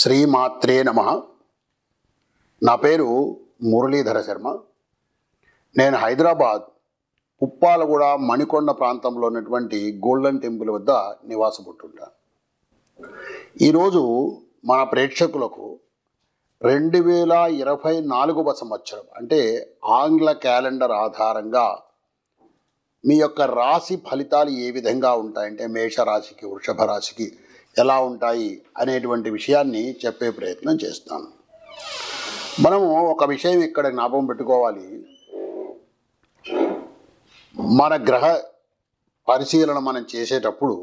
శ్రీమాత్రే నమ నా పేరు మురళీధర శర్మ నేను హైదరాబాద్ ఉప్పాలగూడ మణికొండ ప్రాంతంలో ఉన్నటువంటి గోల్డెన్ టెంపుల్ వద్ద నివాసముంటుంటాను ఈరోజు మన ప్రేక్షకులకు రెండు వేల ఇరవై నాలుగవ సంవత్సరం అంటే ఆంగ్ల క్యాలెండర్ ఆధారంగా మీ యొక్క రాశి ఫలితాలు ఏ విధంగా ఉంటాయంటే మేషరాశికి వృషభ రాశికి ఎలా ఉంటాయి అనేటువంటి విషయాన్ని చెప్పే ప్రయత్నం చేస్తాను మనము ఒక విషయం ఇక్కడ జ్ఞాపం పెట్టుకోవాలి మన గ్రహ పరిశీలన మనం చేసేటప్పుడు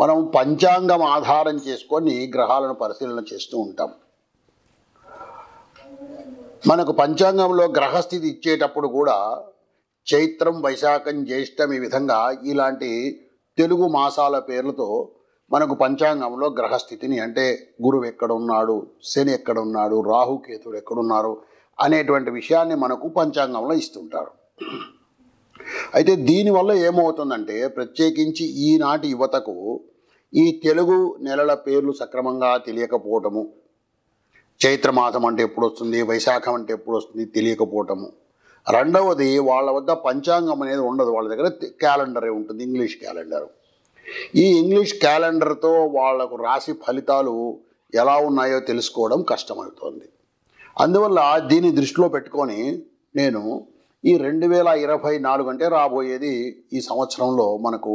మనం పంచాంగం ఆధారం చేసుకొని గ్రహాలను పరిశీలన చేస్తూ ఉంటాం మనకు పంచాంగంలో గ్రహస్థితి ఇచ్చేటప్పుడు కూడా చైత్రం వైశాఖం జ్యేష్టం ఈ విధంగా ఇలాంటి తెలుగు మాసాల పేర్లతో మనకు పంచాంగంలో గ్రహస్థితిని అంటే గురువు ఎక్కడున్నాడు శని ఎక్కడున్నాడు రాహుకేతుడు ఎక్కడున్నారు అనేటువంటి విషయాన్ని మనకు పంచాంగంలో ఇస్తుంటారు అయితే దీనివల్ల ఏమవుతుందంటే ప్రత్యేకించి ఈనాటి యువతకు ఈ తెలుగు నెలల పేర్లు సక్రమంగా తెలియకపోవటము చైత్రమాసం అంటే ఎప్పుడు వస్తుంది వైశాఖం అంటే ఎప్పుడు వస్తుంది తెలియకపోవటము రెండవది వాళ్ళ వద్ద పంచాంగం అనేది ఉండదు వాళ్ళ దగ్గర క్యాలెండరే ఉంటుంది ఇంగ్లీష్ క్యాలెండరు ఈ ఇంగ్లీష్ క్యాలెండర్తో వాళ్లకు రాసి ఫలితాలు ఎలా ఉన్నాయో తెలుసుకోవడం కష్టమవుతోంది అందువల్ల దీన్ని దృష్టిలో పెట్టుకొని నేను ఈ రెండు వేల ఇరవై నాలుగు అంటే రాబోయేది ఈ సంవత్సరంలో మనకు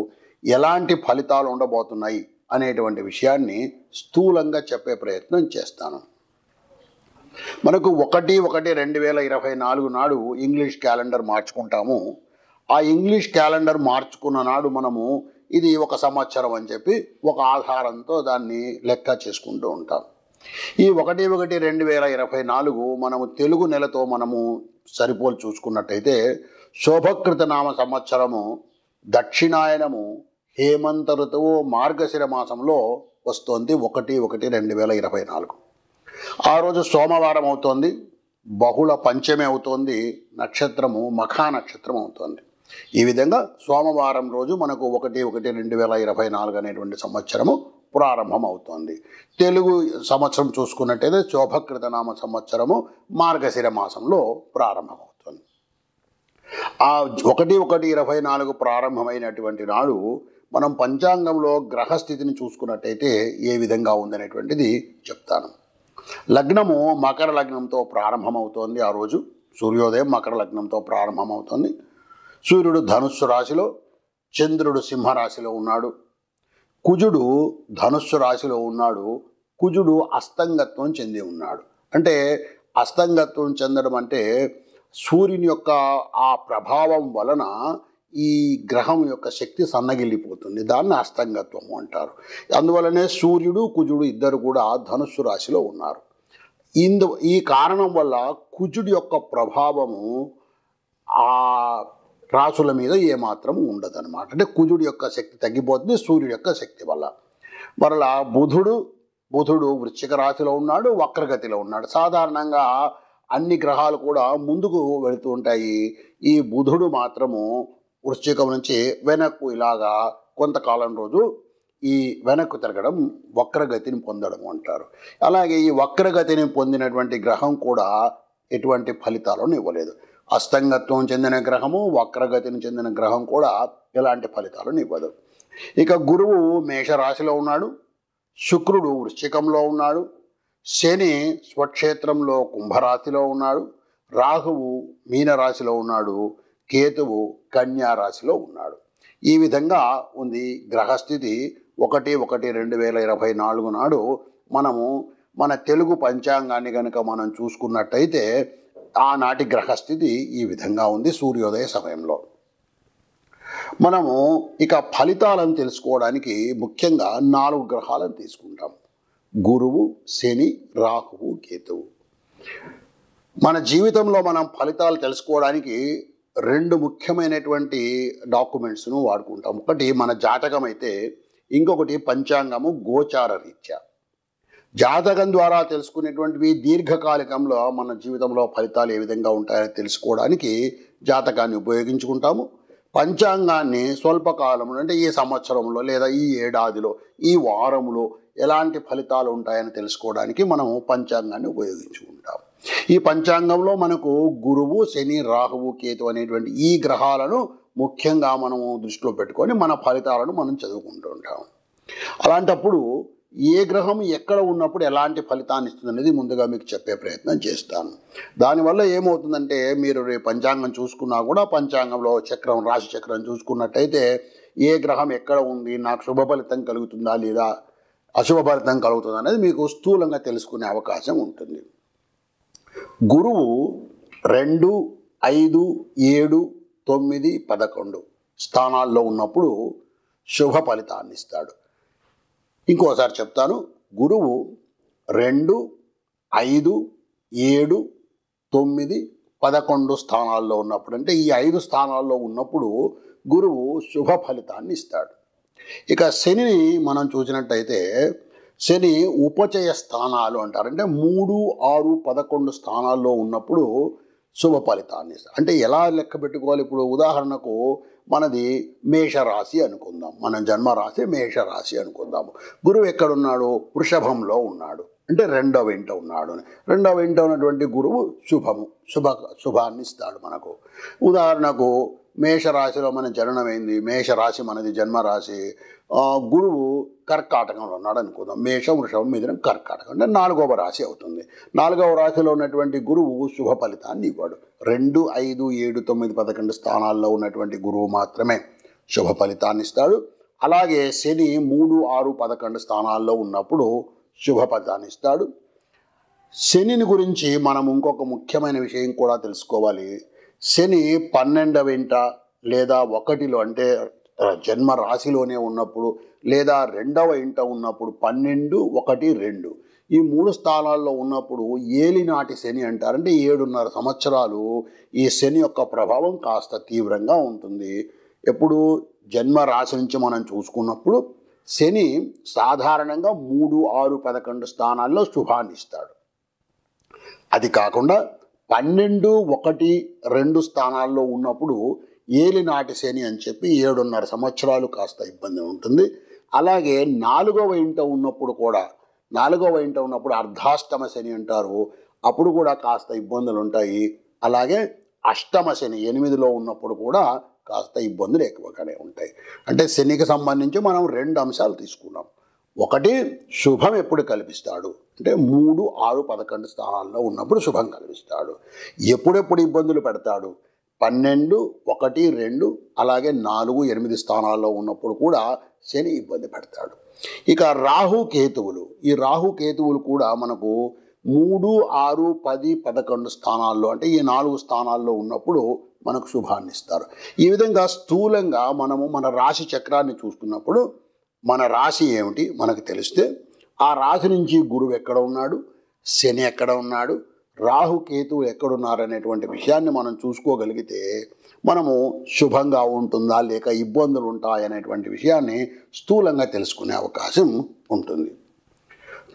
ఎలాంటి ఫలితాలు ఉండబోతున్నాయి అనేటువంటి విషయాన్ని స్థూలంగా చెప్పే ప్రయత్నం చేస్తాను మనకు ఒకటి ఒకటి రెండు వేల ఇరవై నాలుగు నాడు ఇంగ్లీష్ క్యాలెండర్ మార్చుకుంటాము ఆ ఇంగ్లీష్ క్యాలెండర్ మార్చుకున్న నాడు మనము ఇది ఒక సంవత్సరం అని చెప్పి ఒక ఆధారంతో దాన్ని లెక్క చేసుకుంటూ ఉంటాం ఈ ఒకటి ఒకటి రెండు వేల ఇరవై నాలుగు మనము తెలుగు నెలతో మనము సరిపోలు చూసుకున్నట్టయితే శోభకృత నామ సంవత్సరము దక్షిణాయనము హేమంత ఋతువు మార్గశిర మాసంలో వస్తోంది ఒకటి ఒకటి రెండు వేల ఇరవై నాలుగు ఆ రోజు సోమవారం అవుతోంది బహుళ పంచమి అవుతోంది నక్షత్రము మఖా నక్షత్రం అవుతోంది ఈ విధంగా సోమవారం రోజు మనకు ఒకటి ఒకటి రెండు వేల ఇరవై నాలుగు అనేటువంటి సంవత్సరము ప్రారంభం అవుతోంది తెలుగు సంవత్సరం చూసుకున్నట్టయితే శోభకృతనామ సంవత్సరము మార్గశిర మాసంలో ప్రారంభమవుతుంది ఆ ఒకటి ఒకటి ఇరవై నాలుగు ప్రారంభమైనటువంటి నాడు మనం పంచాంగంలో గ్రహస్థితిని చూసుకున్నట్టయితే ఏ విధంగా ఉందనేటువంటిది చెప్తాను లగ్నము మకర లగ్నంతో ప్రారంభమవుతోంది ఆ రోజు సూర్యోదయం మకర లగ్నంతో ప్రారంభమవుతోంది సూర్యుడు ధనుస్సు రాశిలో చంద్రుడు సింహరాశిలో ఉన్నాడు కుజుడు ధనుస్సు రాశిలో ఉన్నాడు కుజుడు అస్తంగత్వం చెంది ఉన్నాడు అంటే అస్తంగత్వం చెందడం అంటే సూర్యుని యొక్క ఆ ప్రభావం వలన ఈ గ్రహం యొక్క శక్తి సన్నగిల్లిపోతుంది దాన్ని అస్తంగత్వము అంటారు అందువలనే సూర్యుడు కుజుడు ఇద్దరు కూడా ధనుస్సు రాశిలో ఉన్నారు ఇందు ఈ కారణం వల్ల కుజుడి యొక్క ప్రభావము ఆ రాసుల మీద ఏమాత్రం ఉండదు అనమాట అంటే కుజుడి యొక్క శక్తి తగ్గిపోతుంది సూర్యుడు యొక్క శక్తి వల్ల మరలా బుధుడు బుధుడు వృశ్చిక రాశిలో ఉన్నాడు వక్రగతిలో ఉన్నాడు సాధారణంగా అన్ని గ్రహాలు కూడా ముందుకు వెళుతూ ఉంటాయి ఈ బుధుడు మాత్రము వృశ్చికం నుంచి వెనక్కు ఇలాగా కొంతకాలం రోజు ఈ వెనక్కు తిరగడం వక్రగతిని పొందడం అంటారు అలాగే ఈ వక్రగతిని పొందినటువంటి గ్రహం కూడా ఎటువంటి ఫలితాలను ఇవ్వలేదు అస్తంగత్వం చెందిన గ్రహము వక్రగతిని చెందిన గ్రహం కూడా ఇలాంటి ఫలితాలను ఇవ్వదు ఇక గురువు మేషరాశిలో ఉన్నాడు శుక్రుడు వృశ్చికంలో ఉన్నాడు శని స్వక్షేత్రంలో కుంభరాశిలో ఉన్నాడు రాహువు మీనరాశిలో ఉన్నాడు కేతువు కన్యారాశిలో ఉన్నాడు ఈ విధంగా ఉంది గ్రహస్థితి ఒకటి ఒకటి రెండు వేల ఇరవై నాలుగు నాడు మనము మన తెలుగు పంచాంగాన్ని కనుక మనం చూసుకున్నట్టయితే ఆనాటి గ్రహస్థితి ఈ విధంగా ఉంది సూర్యోదయ సమయంలో మనము ఇక ఫలితాలను తెలుసుకోవడానికి ముఖ్యంగా నాలుగు గ్రహాలను తీసుకుంటాం గురువు శని రాహువు కేతువు మన జీవితంలో మనం ఫలితాలు తెలుసుకోవడానికి రెండు ముఖ్యమైనటువంటి డాక్యుమెంట్స్ను వాడుకుంటాం ఒకటి మన జాతకం అయితే ఇంకొకటి పంచాంగము గోచార రీత్యా జాతకం ద్వారా తెలుసుకునేటువంటివి దీర్ఘకాలికంలో మన జీవితంలో ఫలితాలు ఏ విధంగా ఉంటాయని తెలుసుకోవడానికి జాతకాన్ని ఉపయోగించుకుంటాము పంచాంగాన్ని స్వల్పకాలంలో అంటే ఈ సంవత్సరంలో లేదా ఈ ఏడాదిలో ఈ వారంలో ఎలాంటి ఫలితాలు ఉంటాయని తెలుసుకోవడానికి మనము పంచాంగాన్ని ఉపయోగించుకుంటాం ఈ పంచాంగంలో మనకు గురువు శని రాహువు కేతు అనేటువంటి ఈ గ్రహాలను ముఖ్యంగా మనము దృష్టిలో పెట్టుకొని మన ఫలితాలను మనం చదువుకుంటూ ఉంటాము అలాంటప్పుడు ఏ గ్రహం ఎక్కడ ఉన్నప్పుడు ఎలాంటి ఫలితాన్ని ఇస్తుంది అనేది ముందుగా మీకు చెప్పే ప్రయత్నం చేస్తాను దానివల్ల ఏమవుతుందంటే మీరు రేపు పంచాంగం చూసుకున్నా కూడా పంచాంగంలో చక్రం రాశి చక్రం చూసుకున్నట్టయితే ఏ గ్రహం ఎక్కడ ఉంది నాకు శుభ ఫలితం కలుగుతుందా లేదా అశుభ ఫలితం కలుగుతుందా అనేది మీకు స్థూలంగా తెలుసుకునే అవకాశం ఉంటుంది గురువు రెండు ఐదు ఏడు తొమ్మిది పదకొండు స్థానాల్లో ఉన్నప్పుడు శుభ ఫలితాన్ని ఇస్తాడు ఇంకోసారి చెప్తాను గురువు రెండు ఐదు ఏడు తొమ్మిది పదకొండు స్థానాల్లో ఉన్నప్పుడు అంటే ఈ ఐదు స్థానాల్లో ఉన్నప్పుడు గురువు శుభ ఫలితాన్ని ఇస్తాడు ఇక శనిని మనం చూసినట్టయితే శని ఉపచయ స్థానాలు అంటారు అంటే మూడు ఆరు పదకొండు స్థానాల్లో ఉన్నప్పుడు శుభఫలిత ఫలితాన్ని అంటే ఎలా లెక్క పెట్టుకోవాలి ఇప్పుడు ఉదాహరణకు మనది మేషరాశి అనుకుందాం మన జన్మరాశి మేషరాశి అనుకుందాము గురువు ఎక్కడున్నాడు వృషభంలో ఉన్నాడు అంటే రెండవ ఇంట ఉన్నాడు అని రెండవ ఇంట ఉన్నటువంటి గురువు శుభము శుభ శుభాన్ని ఇస్తాడు మనకు ఉదాహరణకు మేషరాశిలో మన జననమైంది మేషరాశి మనది జన్మరాశి గురువు కర్కాటకంలో ఉన్నాడు అనుకుందాం మేషం వృషభం మీద కర్కాటకం అంటే నాలుగవ రాశి అవుతుంది నాలుగవ రాశిలో ఉన్నటువంటి గురువు శుభ ఫలితాన్ని ఇవ్వడు రెండు ఐదు ఏడు తొమ్మిది పదకొండు స్థానాల్లో ఉన్నటువంటి గురువు మాత్రమే శుభ ఫలితాన్ని ఇస్తాడు అలాగే శని మూడు ఆరు పదకొండు స్థానాల్లో ఉన్నప్పుడు శుభ ఫలితాన్ని ఇస్తాడు శనిని గురించి మనం ఇంకొక ముఖ్యమైన విషయం కూడా తెలుసుకోవాలి శని పన్నెండవ ఇంట లేదా ఒకటిలో అంటే జన్మ రాశిలోనే ఉన్నప్పుడు లేదా రెండవ ఇంట ఉన్నప్పుడు పన్నెండు ఒకటి రెండు ఈ మూడు స్థానాల్లో ఉన్నప్పుడు ఏలినాటి శని అంటారంటే ఏడున్నర సంవత్సరాలు ఈ శని యొక్క ప్రభావం కాస్త తీవ్రంగా ఉంటుంది ఎప్పుడు జన్మ రాశి నుంచి మనం చూసుకున్నప్పుడు శని సాధారణంగా మూడు ఆరు పదకొండు స్థానాల్లో శుభాన్నిస్తాడు ఇస్తాడు అది కాకుండా పన్నెండు ఒకటి రెండు స్థానాల్లో ఉన్నప్పుడు ఏలినాటి శని అని చెప్పి ఏడున్నర సంవత్సరాలు కాస్త ఇబ్బంది ఉంటుంది అలాగే నాలుగవ ఇంట ఉన్నప్పుడు కూడా నాలుగవ ఇంట ఉన్నప్పుడు అర్ధాష్టమ శని అంటారు అప్పుడు కూడా కాస్త ఇబ్బందులు ఉంటాయి అలాగే అష్టమ శని ఎనిమిదిలో ఉన్నప్పుడు కూడా కాస్త ఇబ్బందులు ఎక్కువగానే ఉంటాయి అంటే శనికి సంబంధించి మనం రెండు అంశాలు తీసుకున్నాం ఒకటి శుభం ఎప్పుడు కల్పిస్తాడు అంటే మూడు ఆరు పదకొండు స్థానాల్లో ఉన్నప్పుడు శుభం కల్పిస్తాడు ఎప్పుడెప్పుడు ఇబ్బందులు పెడతాడు పన్నెండు ఒకటి రెండు అలాగే నాలుగు ఎనిమిది స్థానాల్లో ఉన్నప్పుడు కూడా శని ఇబ్బంది పెడతాడు ఇక రాహు కేతువులు ఈ రాహు కేతువులు కూడా మనకు మూడు ఆరు పది పదకొండు స్థానాల్లో అంటే ఈ నాలుగు స్థానాల్లో ఉన్నప్పుడు మనకు శుభాన్ని ఇస్తారు ఈ విధంగా స్థూలంగా మనము మన రాశి చక్రాన్ని చూసుకున్నప్పుడు మన రాశి ఏమిటి మనకు తెలిస్తే ఆ రాశి నుంచి గురువు ఎక్కడ ఉన్నాడు శని ఎక్కడ ఉన్నాడు రాహు కేతువు ఎక్కడున్నారనేటువంటి విషయాన్ని మనం చూసుకోగలిగితే మనము శుభంగా ఉంటుందా లేక ఇబ్బందులు ఉంటాయనేటువంటి విషయాన్ని స్థూలంగా తెలుసుకునే అవకాశం ఉంటుంది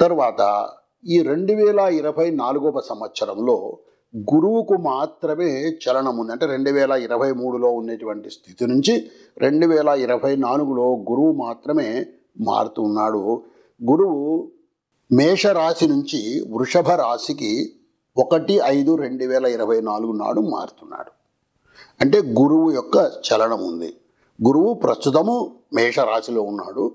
తరువాత ఈ రెండు వేల ఇరవై నాలుగవ సంవత్సరంలో గురువుకు మాత్రమే చలనం ఉంది అంటే రెండు వేల ఇరవై మూడులో ఉండేటువంటి స్థితి నుంచి రెండు వేల ఇరవై నాలుగులో గురువు మాత్రమే మారుతూ ఉన్నాడు గురువు మేషరాశి నుంచి వృషభ రాశికి ఒకటి ఐదు రెండు వేల ఇరవై నాలుగు నాడు మారుతున్నాడు అంటే గురువు యొక్క చలనం ఉంది గురువు ప్రస్తుతము మేషరాశిలో ఉన్నాడు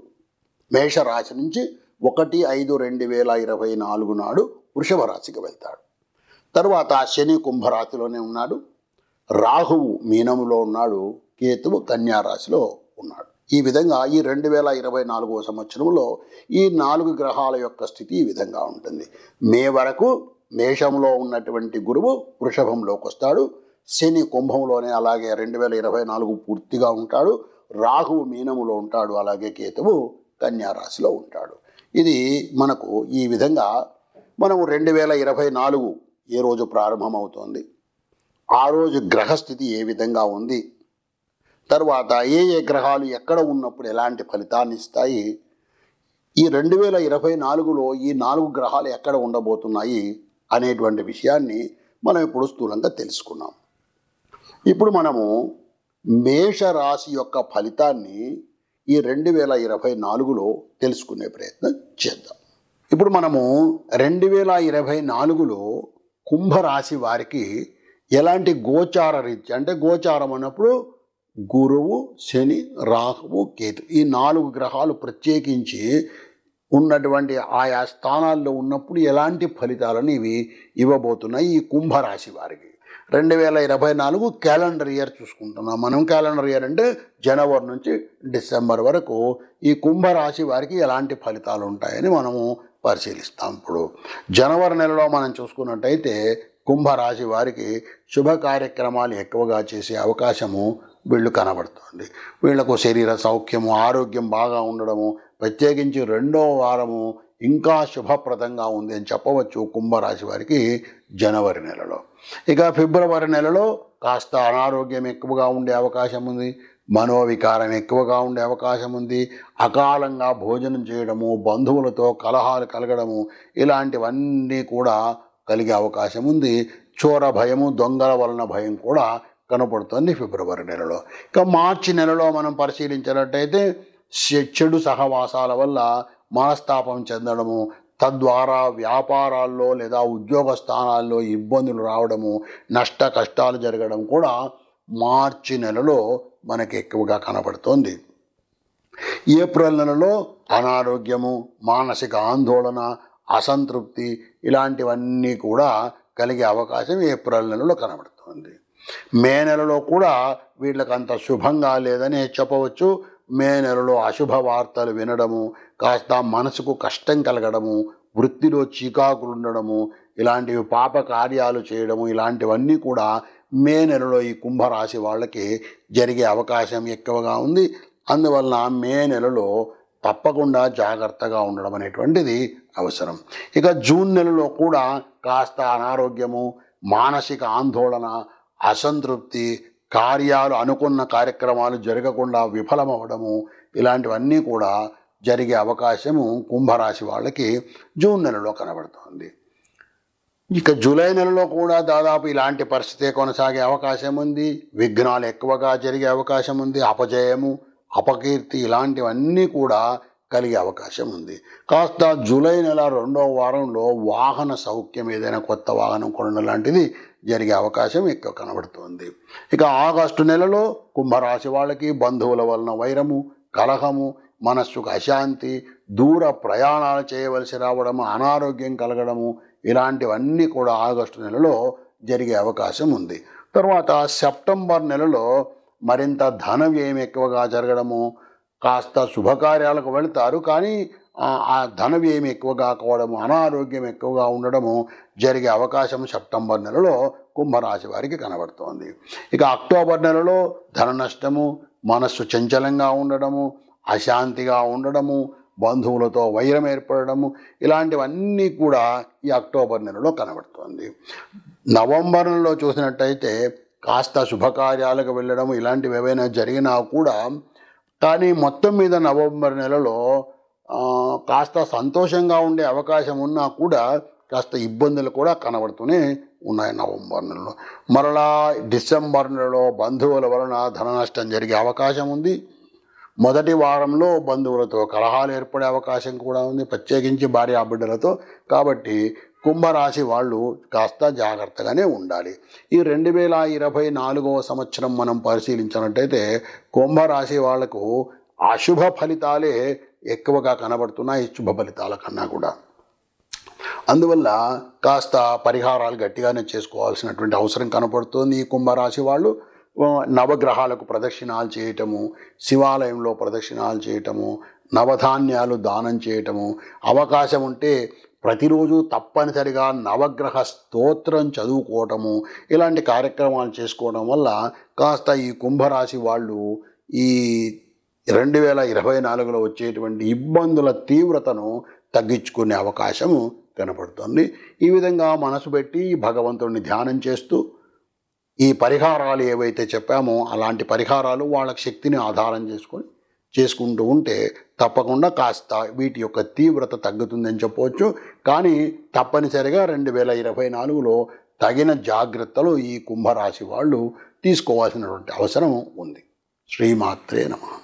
మేషరాశి నుంచి ఒకటి ఐదు రెండు వేల ఇరవై నాలుగు నాడు వృషభ రాశికి వెళ్తాడు తరువాత శని కుంభరాశిలోనే ఉన్నాడు రాహువు మీనములో ఉన్నాడు కేతువు కన్యారాశిలో ఉన్నాడు ఈ విధంగా ఈ రెండు వేల ఇరవై నాలుగవ సంవత్సరంలో ఈ నాలుగు గ్రహాల యొక్క స్థితి ఈ విధంగా ఉంటుంది మే వరకు మేషంలో ఉన్నటువంటి గురువు వృషభంలోకి వస్తాడు శని కుంభంలోనే అలాగే రెండు వేల ఇరవై నాలుగు పూర్తిగా ఉంటాడు రాహువు మీనములో ఉంటాడు అలాగే కేతువు కన్యారాశిలో ఉంటాడు ఇది మనకు ఈ విధంగా మనము రెండు వేల ఇరవై నాలుగు ఏ రోజు ప్రారంభమవుతోంది ఆ రోజు గ్రహస్థితి ఏ విధంగా ఉంది తర్వాత ఏ ఏ గ్రహాలు ఎక్కడ ఉన్నప్పుడు ఎలాంటి ఫలితాన్ని ఇస్తాయి ఈ రెండు వేల ఇరవై నాలుగులో ఈ నాలుగు గ్రహాలు ఎక్కడ ఉండబోతున్నాయి అనేటువంటి విషయాన్ని మనం ఇప్పుడు స్థూలంగా తెలుసుకున్నాం ఇప్పుడు మనము మేషరాశి యొక్క ఫలితాన్ని ఈ రెండు వేల ఇరవై నాలుగులో తెలుసుకునే ప్రయత్నం చేద్దాం ఇప్పుడు మనము రెండు వేల ఇరవై నాలుగులో కుంభరాశి వారికి ఎలాంటి గోచార రీత్యా అంటే గోచారం అన్నప్పుడు గురువు శని రాహువు కేతు ఈ నాలుగు గ్రహాలు ప్రత్యేకించి ఉన్నటువంటి ఆయా స్థానాల్లో ఉన్నప్పుడు ఎలాంటి ఫలితాలను ఇవి ఇవ్వబోతున్నాయి ఈ కుంభరాశి వారికి రెండు వేల ఇరవై నాలుగు క్యాలెండర్ ఇయర్ చూసుకుంటున్నాం మనం క్యాలెండర్ ఇయర్ అంటే జనవరి నుంచి డిసెంబర్ వరకు ఈ కుంభరాశి వారికి ఎలాంటి ఫలితాలు ఉంటాయని మనము పరిశీలిస్తాం ఇప్పుడు జనవరి నెలలో మనం చూసుకున్నట్టయితే కుంభరాశి వారికి శుభ కార్యక్రమాలు ఎక్కువగా చేసే అవకాశము వీళ్ళు కనబడుతుంది వీళ్లకు శరీర సౌఖ్యము ఆరోగ్యం బాగా ఉండడము ప్రత్యేకించి రెండో వారము ఇంకా శుభప్రదంగా ఉంది అని చెప్పవచ్చు కుంభరాశి వారికి జనవరి నెలలో ఇక ఫిబ్రవరి నెలలో కాస్త అనారోగ్యం ఎక్కువగా ఉండే అవకాశం ఉంది మనోవికారం ఎక్కువగా ఉండే అవకాశం ఉంది అకాలంగా భోజనం చేయడము బంధువులతో కలహాలు కలగడము ఇలాంటివన్నీ కూడా కలిగే అవకాశం ఉంది చోర భయము దొంగల వలన భయం కూడా కనపడుతుంది ఫిబ్రవరి నెలలో ఇక మార్చి నెలలో మనం పరిశీలించినట్టయితే చెడు సహవాసాల వల్ల మనస్తాపం చెందడము తద్వారా వ్యాపారాల్లో లేదా ఉద్యోగ స్థానాల్లో ఇబ్బందులు రావడము నష్ట కష్టాలు జరగడం కూడా మార్చి నెలలో మనకి ఎక్కువగా కనబడుతోంది ఏప్రిల్ నెలలో అనారోగ్యము మానసిక ఆందోళన అసంతృప్తి ఇలాంటివన్నీ కూడా కలిగే అవకాశం ఏప్రిల్ నెలలో కనబడుతుంది మే నెలలో కూడా వీళ్ళకి అంత శుభంగా లేదని చెప్పవచ్చు మే నెలలో అశుభ వార్తలు వినడము కాస్త మనసుకు కష్టం కలగడము వృత్తిలో చీకాకులు ఉండడము ఇలాంటివి పాప కార్యాలు చేయడము ఇలాంటివన్నీ కూడా మే నెలలో ఈ కుంభరాశి వాళ్ళకి జరిగే అవకాశం ఎక్కువగా ఉంది అందువలన మే నెలలో తప్పకుండా జాగ్రత్తగా ఉండడం అనేటువంటిది అవసరం ఇక జూన్ నెలలో కూడా కాస్త అనారోగ్యము మానసిక ఆందోళన అసంతృప్తి కార్యాలు అనుకున్న కార్యక్రమాలు జరగకుండా విఫలమవడము ఇలాంటివన్నీ కూడా జరిగే అవకాశము కుంభరాశి వాళ్ళకి జూన్ నెలలో కనబడుతోంది ఇక జూలై నెలలో కూడా దాదాపు ఇలాంటి పరిస్థితే కొనసాగే అవకాశం ఉంది విఘ్నాలు ఎక్కువగా జరిగే అవకాశం ఉంది అపజయము అపకీర్తి ఇలాంటివన్నీ కూడా కలిగే అవకాశం ఉంది కాస్త జూలై నెల రెండవ వారంలో వాహన సౌఖ్యం ఏదైనా కొత్త వాహనం కొనడం లాంటిది జరిగే అవకాశం ఎక్కువ కనబడుతుంది ఇక ఆగస్టు నెలలో కుంభరాశి వాళ్ళకి బంధువుల వలన వైరము కలహము మనస్సుకు అశాంతి దూర ప్రయాణాలు చేయవలసి రావడము అనారోగ్యం కలగడము ఇలాంటివన్నీ కూడా ఆగస్టు నెలలో జరిగే అవకాశం ఉంది తర్వాత సెప్టెంబర్ నెలలో మరింత ధన వ్యయం ఎక్కువగా జరగడము కాస్త శుభకార్యాలకు వెళతారు కానీ ఆ ధన వ్యయం ఎక్కువగా కావడము అనారోగ్యం ఎక్కువగా ఉండడము జరిగే అవకాశం సెప్టెంబర్ నెలలో కుంభరాశి వారికి కనబడుతోంది ఇక అక్టోబర్ నెలలో ధన నష్టము మనస్సు చంచలంగా ఉండడము అశాంతిగా ఉండడము బంధువులతో వైరం ఏర్పడము ఇలాంటివన్నీ కూడా ఈ అక్టోబర్ నెలలో కనబడుతోంది నవంబర్ నెలలో చూసినట్టయితే కాస్త శుభకార్యాలకు వెళ్ళడం ఇలాంటివి ఏవైనా జరిగినా కూడా కానీ మొత్తం మీద నవంబర్ నెలలో కాస్త సంతోషంగా ఉండే అవకాశం ఉన్నా కూడా కాస్త ఇబ్బందులు కూడా కనబడుతూనే ఉన్నాయి నవంబర్ నెలలో మరలా డిసెంబర్ నెలలో బంధువుల వలన ధన నష్టం జరిగే అవకాశం ఉంది మొదటి వారంలో బంధువులతో కలహాలు ఏర్పడే అవకాశం కూడా ఉంది ప్రత్యేకించి భార్య బిడ్డలతో కాబట్టి కుంభరాశి వాళ్ళు కాస్త జాగ్రత్తగానే ఉండాలి ఈ రెండు వేల ఇరవై నాలుగవ సంవత్సరం మనం పరిశీలించినట్టయితే కుంభరాశి వాళ్లకు అశుభ ఫలితాలే ఎక్కువగా కనబడుతున్నాయి శుభ ఫలితాల కన్నా కూడా అందువల్ల కాస్త పరిహారాలు గట్టిగానే చేసుకోవాల్సినటువంటి అవసరం కనపడుతుంది ఈ కుంభరాశి వాళ్ళు నవగ్రహాలకు ప్రదక్షిణాలు చేయటము శివాలయంలో ప్రదక్షిణాలు చేయటము నవధాన్యాలు దానం చేయటము అవకాశం ఉంటే ప్రతిరోజు తప్పనిసరిగా నవగ్రహ స్తోత్రం చదువుకోవటము ఇలాంటి కార్యక్రమాలు చేసుకోవడం వల్ల కాస్త ఈ కుంభరాశి వాళ్ళు ఈ రెండు వేల ఇరవై నాలుగులో వచ్చేటువంటి ఇబ్బందుల తీవ్రతను తగ్గించుకునే అవకాశము కనపడుతుంది ఈ విధంగా మనసు పెట్టి భగవంతుడిని ధ్యానం చేస్తూ ఈ పరిహారాలు ఏవైతే చెప్పామో అలాంటి పరిహారాలు వాళ్ళ శక్తిని ఆధారం చేసుకొని చేసుకుంటూ ఉంటే తప్పకుండా కాస్త వీటి యొక్క తీవ్రత తగ్గుతుందని చెప్పవచ్చు కానీ తప్పనిసరిగా రెండు వేల ఇరవై నాలుగులో తగిన జాగ్రత్తలు ఈ కుంభరాశి వాళ్ళు తీసుకోవాల్సినటువంటి అవసరం ఉంది శ్రీమాత్రే నమ